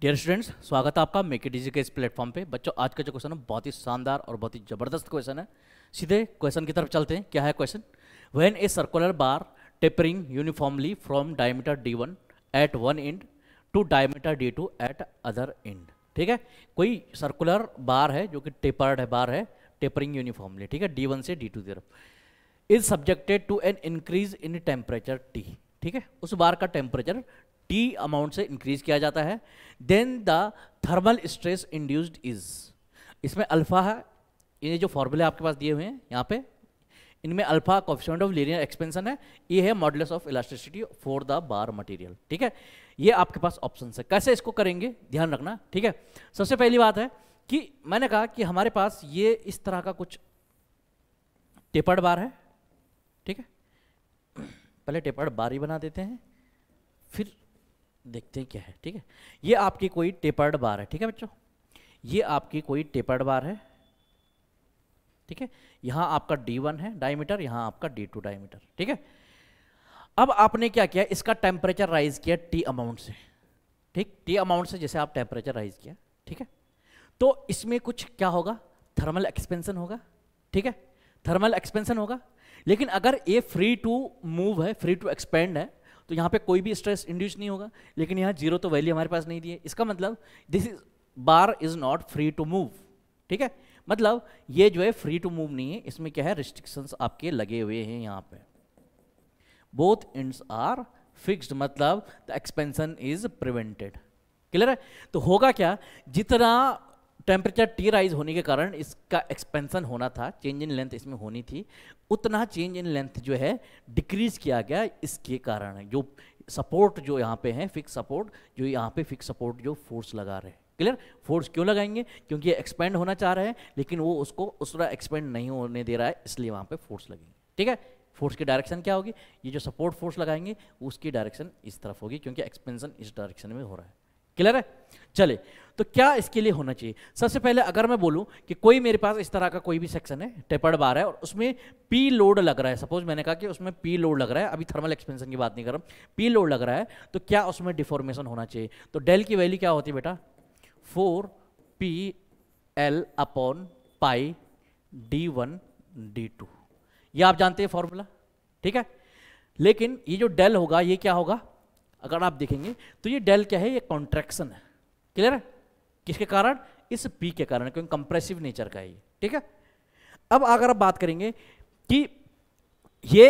Dear students स्वागत है आपका मेक इट इजी के इस प्लेटफॉर्म पे बच्चों आज का जो क्वेश्चन है बहुत ही शानदार और बहुत ही ज़बरदस्त क्वेश्चन है सीधे क्वेश्चन की तरफ चलते हैं क्या है question when a circular bar tapering uniformly from diameter D one at one end to diameter D two at other end ठीक है कोई सर्कुलर बार है जो कि टेपर्ड है बार है टेपरिंग यूनिफॉर्मली ठीक है डी वन से डी टू तरफ is subjected to an increase in temperature T ठीक है उस बार का टेम्परेचर टी अमाउंट से इंक्रीज किया जाता है then the thermal stress induced is इसमें अल्फा है ये जो फॉर्मूले आपके पास दिए हुए हैं यहाँ पे इनमें alpha coefficient of linear expansion है ये है modulus of elasticity for the bar material ठीक है ये आपके पास ऑप्शन है कैसे इसको करेंगे ध्यान रखना ठीक है सबसे पहली बात है कि मैंने कहा कि हमारे पास ये इस तरह का कुछ टेपर्ड बार है ठीक है पहले टेपर्ड बार ही बना देते हैं फिर देखते हैं क्या है ठीक है ये आपकी कोई टेपर्ड बार है ठीक है बच्चों ये आपकी कोई टेपर्ड बार है ठीक है यहां आपका D1 है डायमीटर यहां आपका D2 डायमीटर ठीक है अब आपने क्या किया इसका टेम्परेचर राइज किया टी अमाउंट से ठीक टी अमाउंट से जैसे आप टेम्परेचर राइज किया ठीक है तो इसमें कुछ क्या होगा थर्मल एक्सपेंसन होगा ठीक है थर्मल एक्सपेंसन होगा लेकिन अगर ये फ्री टू मूव है फ्री टू एक्सपेंड है तो यहाँ पे कोई भी स्ट्रेस इंड्यूस नहीं होगा लेकिन यहाँ जीरो तो वैल्यू हमारे पास नहीं दी है इसका मतलब this is bar is not free to move ठीक है मतलब ये जो है फ्री टू मूव नहीं है इसमें क्या है रिस्ट्रिक्शंस आपके लगे हुए हैं यहाँ पे बोथ इंड्स आर फिक्स्ड मतलब the expansion is prevented clear है तो होगा क्या जितना टेम्परेचर टी राइज होने के कारण इसका एक्सपेंसन होना था चेंज इन लेंथ इसमें होनी थी उतना चेंज इन लेंथ जो है डिक्रीज किया गया इसके कारण जो सपोर्ट जो यहाँ पे है फिक्स सपोर्ट जो यहाँ पे फिक्स सपोर्ट जो फोर्स लगा रहे हैं क्लियर फोर्स क्यों लगाएंगे क्योंकि एक्सपेंड होना चाह रहे हैं लेकिन वो उसको उस तरह एक्सपेंड नहीं होने दे रहा है इसलिए वहाँ पे फोर्स लगेंगे ठीक है फोर्स की डायरेक्शन क्या होगी ये जो सपोर्ट फोर्स लगाएंगे उसकी डायरेक्शन इस तरफ होगी क्योंकि एक्सपेंशन इस डायरेक्शन में हो रहा है क्लियर है चले तो क्या इसके लिए होना चाहिए सबसे पहले अगर मैं बोलूं कि कोई मेरे पास इस तरह का कोई भी सेक्शन है टेपर्ड बार है और उसमें पी लोड लग रहा है सपोज मैंने कहा कि उसमें पी लोड लग रहा है अभी थर्मल एक्सपेंशन की बात नहीं कर रहा हूँ पी लोड लग रहा है तो क्या उसमें डिफॉर्मेशन होना चाहिए तो डेल की वैल्यू क्या होती है बेटा four P L upon pi D one D two ये आप जानते हैं फॉर्मूला ठीक है लेकिन ये जो डेल होगा ये क्या होगा अगर आप देखेंगे तो ये डेल क्या है ये कॉन्ट्रेक्शन है क्लियर है किसके कारण इस पी के कारण क्योंकि कंप्रेसिव नेचर का है ये ठीक है अब अगर आप बात करेंगे कि ये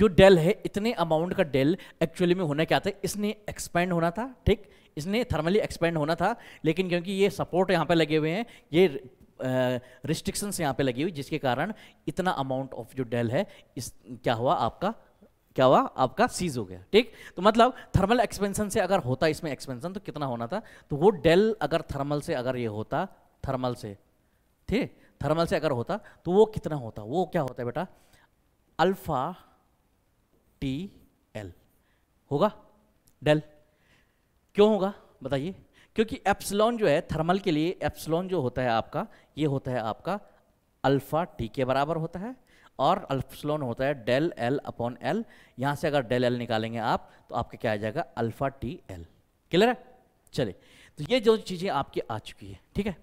जो डेल है इतने अमाउंट का डेल एक्चुअली में होना क्या था इसने एक्सपेंड होना था ठीक इसने थर्मली एक्सपेंड होना था लेकिन क्योंकि ये सपोर्ट यहाँ पे लगे हुए हैं ये रिस्ट्रिक्शंस यहाँ पे लगी हुई जिसके कारण इतना अमाउंट ऑफ जो डेल है इस क्या हुआ आपका क्या हुआ आपका सीज हो गया ठीक तो मतलब थर्मल एक्सपेंशन से अगर होता इसमें एक्सपेंशन तो कितना होना था तो वो डेल अगर थर्मल से अगर ये होता थर्मल से ठीक थर्मल से अगर होता तो वो कितना होता वो क्या होता है बेटा अल्फा टी एल होगा डेल क्यों होगा बताइए क्योंकि एप्सलॉन जो है थर्मल के लिए एप्सलॉन जो होता है आपका ये होता है आपका अल्फा टी के बराबर होता है और अल्फस्लोन होता है डेल एल अपॉन एल यहाँ से अगर डेल एल निकालेंगे आप तो आपके क्या आ जाएगा अल्फा टी एल क्लियर है चलिए तो ये जो चीज़ें आपकी आ चुकी है ठीक है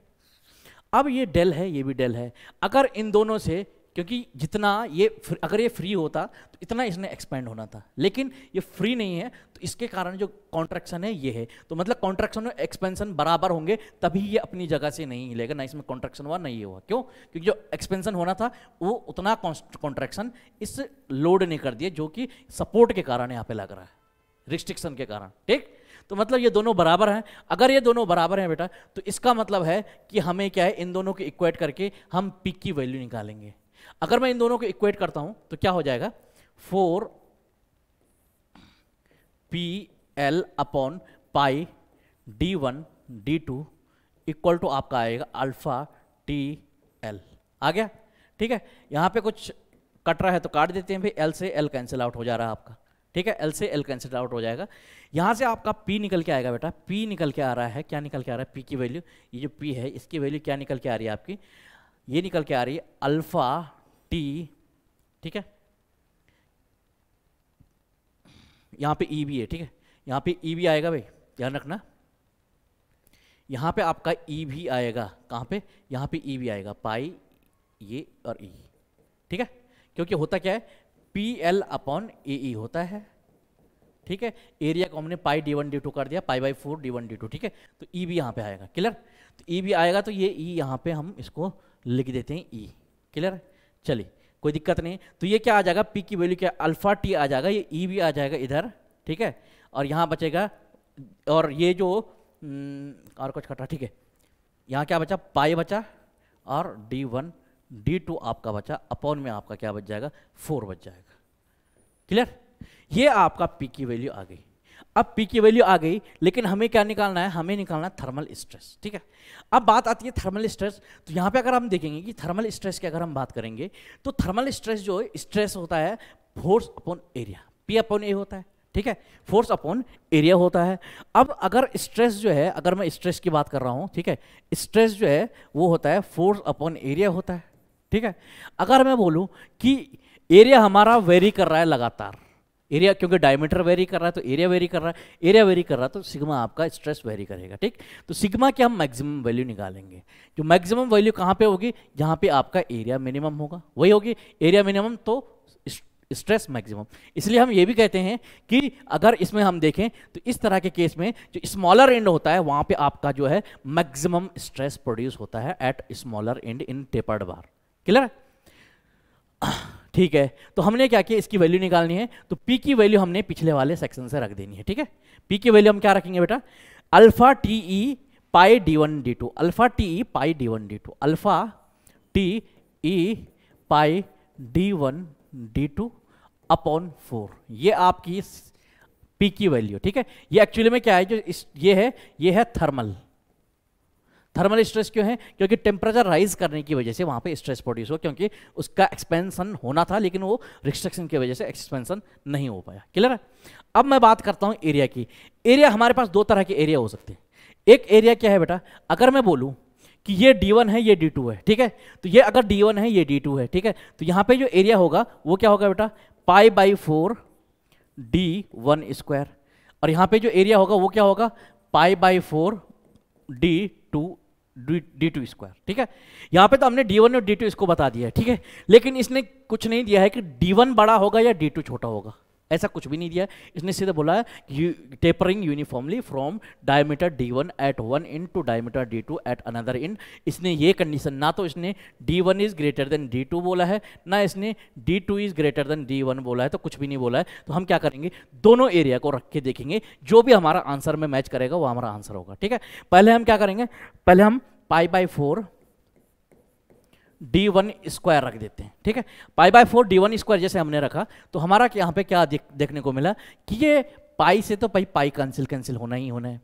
अब ये डेल है ये भी डेल है अगर इन दोनों से क्योंकि जितना ये अगर ये फ्री होता तो इतना इसने एक्सपेंड होना था लेकिन ये फ्री नहीं है तो इसके कारण जो कॉन्ट्रैक्शन है ये है तो मतलब कॉन्ट्रैक्शन और एक्सपेंशन बराबर होंगे तभी ये अपनी जगह से नहीं हिलेगा ना इसमें कॉन्ट्रैक्शन हुआ नहीं हुआ क्यों क्योंकि जो एक्सपेंशन होना था वो उतना कॉन्ट्रैक्शन इस लोड ने कर दिया जो कि सपोर्ट के कारण यहाँ पर लग रहा है रिस्ट्रिक्शन के कारण ठीक तो मतलब ये दोनों बराबर हैं अगर ये दोनों बराबर हैं बेटा तो इसका मतलब है कि हमें क्या है इन दोनों को इक्वेट करके हम पिक की वैल्यू निकालेंगे अगर मैं इन दोनों को इक्वेट करता हूं तो क्या हो जाएगा four P L upon pi D one D two equal to आपका आएगा अल्फा टी एल आ गया ठीक है यहां पे कुछ कट रहा है तो काट देते हैं भाई एल से एल कैंसिल आउट हो जा रहा है आपका ठीक है एल से एल कैंसिल आउट हो जाएगा यहां से आपका पी निकल के आएगा बेटा पी निकल के आ रहा है क्या निकल के आ रहा है पी की वैल्यू ये जो पी है इसकी वैल्यू क्या निकल के आ रही है आपकी ये निकल के आ रही है अल्फा टी ठीक है यहां पे ई e भी है ठीक है यहां पे ई e भी आएगा भाई ध्यान रखना यहां पे आपका ई e भी आएगा कहां पे यहां पे ई भी आएगा पाई ये और ई ठीक है क्योंकि होता क्या है P L upon A E होता है ठीक है एरिया को हमने pi D one D two कर दिया pi by four D one D two ठीक है तो ई भी यहां पे आएगा क्लियर तो ई e भी आएगा तो ये ई e यहाँ पे हम इसको लिख देते हैं ई e। क्लियर चलिए कोई दिक्कत नहीं तो ये क्या आ जाएगा पी की वैल्यू क्या अल्फा टी आ जाएगा ये ई भी आ जाएगा इधर ठीक है और यहाँ बचेगा और ये जो हम्म, और कुछ कटा ठीक है यहाँ क्या बचा पाई बचा और डी वन डी टू आपका बचा अपॉन में आपका क्या बच जाएगा फोर बच जाएगा क्लियर ये आपका पी की वैल्यू आ गई अब पी की वैल्यू आ गई लेकिन हमें क्या निकालना है हमें निकालना है थर्मल स्ट्रेस ठीक है अब बात आती है थर्मल स्ट्रेस तो यहाँ पे अगर हम देखेंगे कि थर्मल स्ट्रेस की अगर हम बात करेंगे तो थर्मल स्ट्रेस जो है स्ट्रेस होता है force upon area P upon A होता है ठीक है फोर्स अपॉन एरिया होता है अब अगर स्ट्रेस जो है अगर मैं स्ट्रेस की बात कर रहा हूँ ठीक है स्ट्रेस जो है वो होता है फोर्स अपॉन एरिया होता है ठीक है अगर मैं बोलूँ कि एरिया हमारा वेरी कर रहा है लगातार एरिया क्योंकि डायमीटर वेरी कर रहा है तो एरिया वेरी कर रहा है एरिया वेरी कर रहा है तो सिग्मा आपका स्ट्रेस वेरी करेगा ठीक तो सिग्मा के हम मैक्सिमम वैल्यू निकालेंगे जो मैक्सिमम वैल्यू कहाँ पे होगी जहाँ पे आपका एरिया मिनिमम होगा वही होगी एरिया मिनिमम तो स्ट्रेस मैक्सिमम इसलिए हम ये भी कहते हैं कि अगर इसमें हम देखें तो इस तरह के केस में जो स्मॉलर एंड होता है वहाँ पर आपका जो है मैक्सिमम स्ट्रेस प्रोड्यूस होता है at smaller end in tapered bar clear ठीक है तो हमने क्या किया इसकी वैल्यू निकालनी है तो पी की वैल्यू हमने पिछले वाले सेक्शन से रख देनी है ठीक है पी की वैल्यू हम क्या रखेंगे बेटा alpha T E pi D one D two alpha T E pi D one D two alpha T E pi D one D two upon four ये आपकी पी की वैल्यू ठीक है ये एक्चुअली में क्या है जो इस ये है ये है थर्मल थर्मल स्ट्रेस क्यों है क्योंकि टेम्परेचर राइज करने की वजह से वहां पे स्ट्रेस प्रोड्यूस हो क्योंकि उसका एक्सपेंसन होना था लेकिन वो रिस्ट्रिक्शन की वजह से एक्सपेंसन नहीं हो पाया क्लियर है अब मैं बात करता हूँ एरिया की एरिया हमारे पास दो तरह के एरिया हो सकते हैं एक एरिया क्या है बेटा अगर मैं बोलूँ कि ये डी है ये डी है ठीक है तो ये अगर डी है ये डी है ठीक है तो यहाँ पर जो एरिया होगा वो क्या होगा बेटा pi by four D one square और यहाँ पर जो एरिया होगा वो क्या होगा pi by four D two D two square ठीक है यहां पे तो हमने डी वन और डी टू इसको बता दिया है ठीक है लेकिन इसने कुछ नहीं दिया है कि डी वन बड़ा होगा या डी टू छोटा होगा ऐसा कुछ भी नहीं दिया इसने सीधा बोला tapering uniformly from diameter D one at one end to diameter D two at another end इसने ये कंडीशन ना तो इसने D one is greater than D two बोला है ना इसने D two is greater than D one बोला है तो कुछ भी नहीं बोला है तो हम क्या करेंगे दोनों एरिया को रख के देखेंगे जो भी हमारा आंसर में मैच करेगा वो हमारा आंसर होगा ठीक है पहले हम क्या करेंगे पहले हम pi by four D one square रख देते हैं ठीक है pi by four D one square जैसे हमने रखा तो हमारा यहाँ पे क्या देख, देखने को मिला कि ये पाई से तो भाई पाई कैंसिल कैंसिल होना ही होना है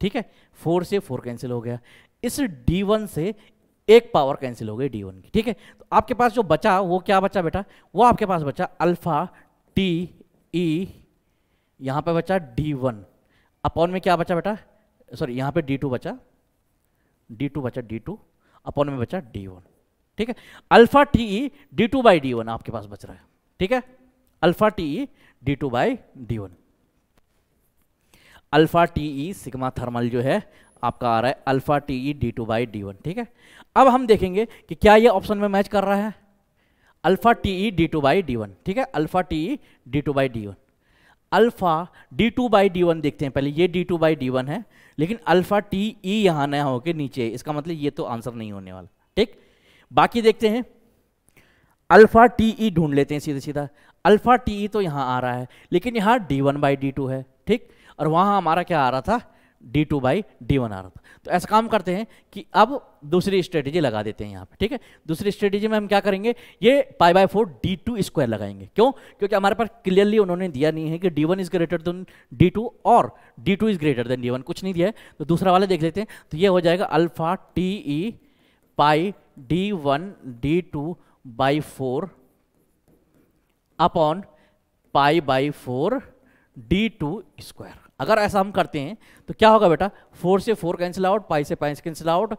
ठीक है फोर से फोर कैंसिल हो गया इस डी वन से एक पावर कैंसिल हो गई डी वन की ठीक है तो आपके पास जो बचा वो क्या बचा बेटा वो आपके पास बचा अल्फा टी ई यहाँ पर बचा डी वन अपॉन में क्या बचा बेटा सॉरी यहाँ पर डी टू बचा डी टू बचा डी टू अपॉन में बचा डी वन ठीक है alpha T E D two by D one आपके पास बच रहा है ठीक है alpha T E D two by D one alpha T E sigma thermal जो है आपका आ रहा है alpha T E D two by D one ठीक है अब हम देखेंगे कि क्या ये ऑप्शन में मैच कर रहा है alpha T E D two by D one ठीक है alpha T E D two by D one alpha D two by D one देखते हैं पहले ये D two by D one है लेकिन अल्फा टी ई यहाँ न होकर नीचे इसका मतलब ये तो आंसर नहीं होने वाला बाकी देखते हैं अल्फा टी ई ढूंढ लेते हैं सीधे सीधा अल्फा टी ई तो यहां आ रहा है लेकिन यहां D one by D two है ठीक और वहां हमारा क्या आ रहा था D two by D one आ रहा था तो ऐसा काम करते हैं कि अब दूसरी स्ट्रेटेजी लगा देते हैं यहाँ पे ठीक है दूसरी स्ट्रेटेजी में हम क्या करेंगे ये pi by four D two square लगाएंगे क्यों क्योंकि हमारे पास क्लियरली उन्होंने दिया नहीं है कि D one is greater than D two और D two is greater than D one कुछ नहीं दिया है तो दूसरा वाला देख लेते हैं तो यह हो जाएगा alpha T E pi D one D two by four upon pi by four D two square अगर ऐसा हम करते हैं तो क्या होगा बेटा फोर से फोर कैंसिल आउट पाई से पाई से कैंसिल आउट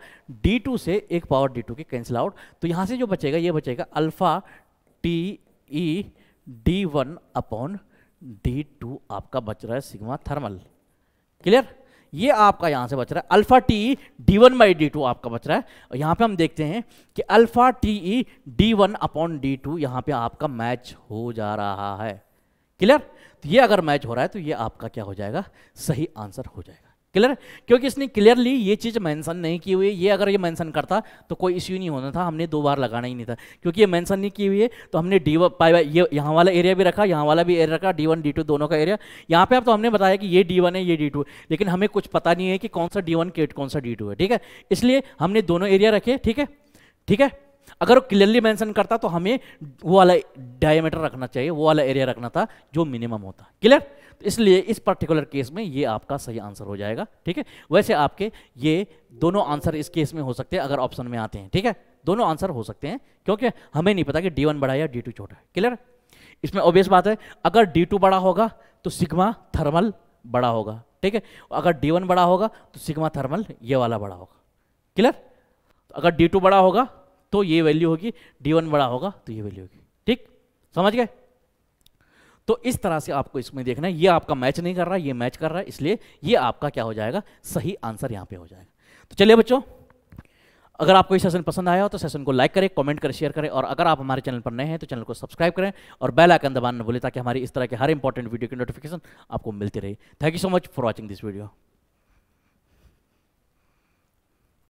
डी टू से एक पावर डी टू के कैंसिल आउट तो यहां से जो बचेगा ये बचेगा alpha T E D one upon D two आपका बच रहा है सिग्मा थर्मल क्लियर ये आपका यहां से बच रहा है alpha T D one by D two आपका बच रहा है और यहां पे हम देखते हैं कि alpha T E D one upon D two यहां पे आपका मैच हो जा रहा है क्लियर तो ये अगर मैच हो रहा है तो ये आपका क्या हो जाएगा सही आंसर हो जाएगा क्लियर क्योंकि इसने क्लियरली ये चीज़ मेंशन नहीं की हुई है ये अगर ये मेंशन करता तो कोई इश्यू नहीं होना था हमने दो बार लगाना ही नहीं था क्योंकि ये मेंशन नहीं की हुई है तो हमने डी पाई ये यहाँ वाला एरिया भी रखा यहाँ वाला भी एरिया रखा डी वन डी टू दोनों का एरिया यहाँ पे आप तो हमने बताया कि ये डी वन है ये डी टू लेकिन हमें कुछ पता नहीं है कि कौन सा डी वन केट कौन सा डी टू है ठीक है इसलिए हमने दोनों एरिया रखे ठीक है ठीक है अगर वो क्लियरली मेंशन करता तो हमें वो वाला डायमीटर रखना चाहिए वो वाला एरिया रखना था जो मिनिमम होता क्लियर इसलिए इस पर्टिकुलर केस में ये आपका सही आंसर हो जाएगा ठीक है वैसे आपके ये दोनों आंसर इस केस में हो सकते हैं अगर ऑप्शन में आते हैं ठीक है दोनों आंसर हो सकते हैं क्योंकि हमें नहीं पता कि डी वन बड़ा या डी टू छोटा है क्लियर इसमें ऑब्वियस बात है अगर डी टू बड़ा होगा तो सिग्मा थर्मल बड़ा होगा ठीक है अगर डी वन बड़ा होगा तो सिग्मा थर्मल ये वाला बड़ा होगा क्लियर तो अगर डी टू बड़ा होगा तो ये वैल्यू होगी डी वन बड़ा होगा तो ये वैल्यू होगी ठीक समझ गए तो इस तरह से आपको इसमें देखना है ये आपका मैच नहीं कर रहा ये मैच कर रहा है इसलिए ये आपका क्या हो जाएगा सही आंसर यहाँ पे हो जाएगा तो चलिए बच्चों अगर आपको ये सेशन पसंद आया हो तो सेशन को लाइक करें कमेंट करें शेयर करें और अगर आप हमारे चैनल पर नए हैं तो चैनल को सब्सक्राइब करें और बेल आइकन दबाना न भूलें ताकि हमारी इस तरह के हर इंपॉर्टेंट वीडियो की नोटिफिकेशन आपको मिलती रहे thank you so much for watching this video